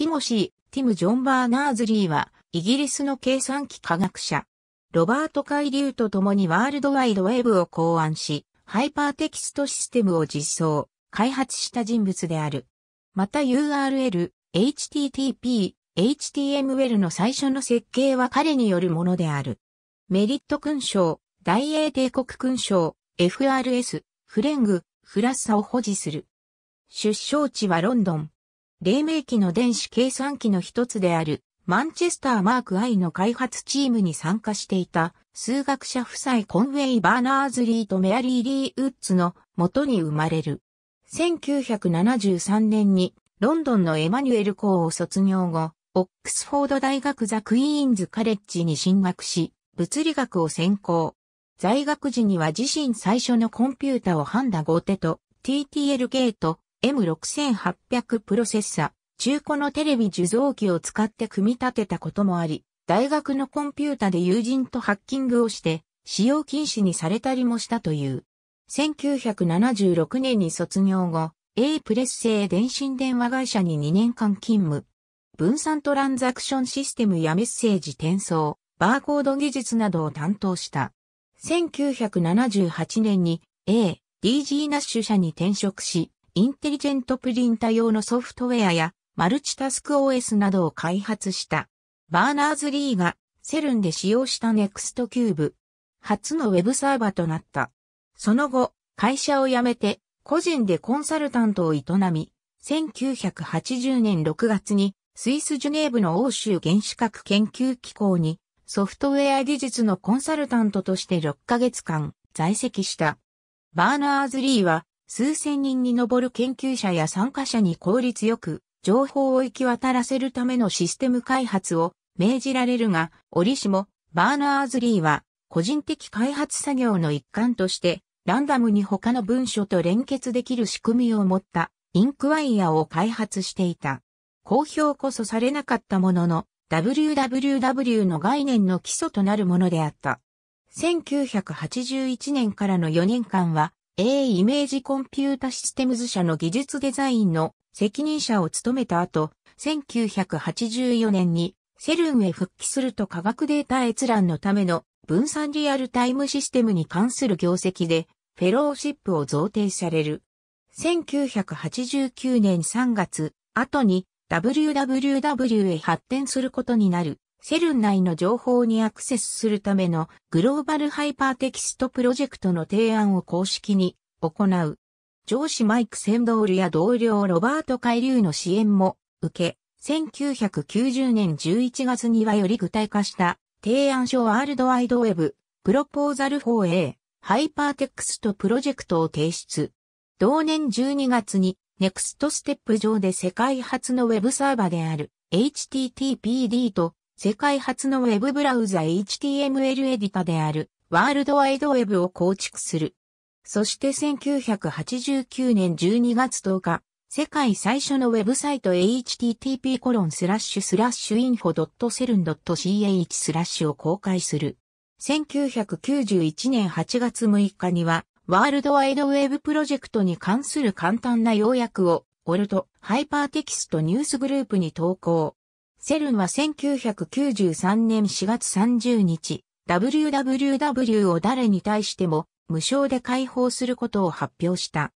ティモシー・ティム・ジョン・バーナーズリーは、イギリスの計算機科学者。ロバート・カイリューと共にワールドワイドウェブを考案し、ハイパーテキストシステムを実装、開発した人物である。また URL、http、html の最初の設計は彼によるものである。メリット勲章、大英帝国勲章、FRS、フレング、フラッサを保持する。出生地はロンドン。黎明期の電子計算機の一つである、マンチェスターマーク I の開発チームに参加していた、数学者夫妻コンウェイ・バーナーズリーとメアリー・リー・ウッズの元に生まれる。1973年にロンドンのエマニュエル校を卒業後、オックスフォード大学ザ・クイーンズ・カレッジに進学し、物理学を専攻。在学時には自身最初のコンピュータをハンダ・ゴーテと TTL ゲート、M6800 プロセッサ、中古のテレビ受像機を使って組み立てたこともあり、大学のコンピュータで友人とハッキングをして、使用禁止にされたりもしたという。1976年に卒業後、A プレス製電信電話会社に2年間勤務。分散トランザクションシステムやメッセージ転送、バーコード技術などを担当した。1978年に A、DG ナッシュ社に転職し、インテリジェントプリンタ用のソフトウェアやマルチタスク OS などを開発した。バーナーズ・リーがセルンで使用したネクストキューブ。初のウェブサーバーとなった。その後、会社を辞めて個人でコンサルタントを営み、1980年6月にスイスジュネーブの欧州原子核研究機構にソフトウェア技術のコンサルタントとして6ヶ月間在籍した。バーナーズ・リーは数千人に上る研究者や参加者に効率よく情報を行き渡らせるためのシステム開発を命じられるが、折しもバーナーズリーは個人的開発作業の一環としてランダムに他の文書と連結できる仕組みを持ったインクワイアを開発していた。公表こそされなかったものの WWW の概念の基礎となるものであった。1981年からの4年間は A イメージコンピュータシステムズ社の技術デザインの責任者を務めた後、1984年にセルンへ復帰すると科学データ閲覧のための分散リアルタイムシステムに関する業績でフェローシップを贈呈される。1989年3月、後に WWW へ発展することになる。セルン内の情報にアクセスするためのグローバルハイパーテキストプロジェクトの提案を公式に行う。上司マイク・センドールや同僚ロバート・カイリューの支援も受け、1990年11月にはより具体化した提案書ワールドワイドウェブ、プロポーザル 4A、ハイパーテキストプロジェクトを提出。同年12月に、ネクストステップ上で世界初のウェブサーバである httpd と世界初のウェブブラウザ HTML エディタであるワールドワイドウェブを構築する。そして1989年12月10日、世界最初のウェブサイト http コロンスラッシュスラッシュ info.seln.ch スラッシュを公開する。1991年8月6日には、ワールドワイドウェブプロジェクトに関する簡単な要約を、オルト、ハイパーテキストニュースグループに投稿。セルンは1993年4月30日、WWW を誰に対しても無償で開放することを発表した。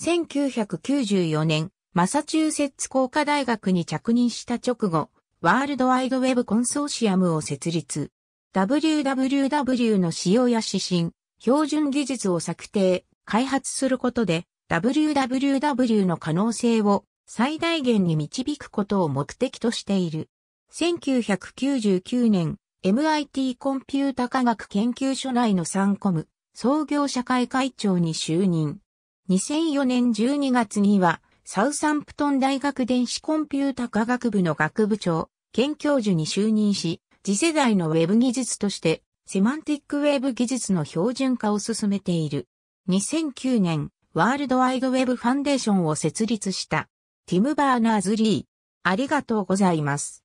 1994年、マサチューセッツ工科大学に着任した直後、ワールドワイドウェブコンソーシアムを設立。WWW の使用や指針、標準技術を策定、開発することで、WWW の可能性を最大限に導くことを目的としている。1999年、MIT コンピュータ科学研究所内のサンコム創業社会会長に就任。2004年12月には、サウサンプトン大学電子コンピュータ科学部の学部長、兼教授に就任し、次世代のウェブ技術として、セマンティックウェブ技術の標準化を進めている。2009年、ワールドワイドウェブファンデーションを設立した。ティム・バーナーズ・リー。ありがとうございます。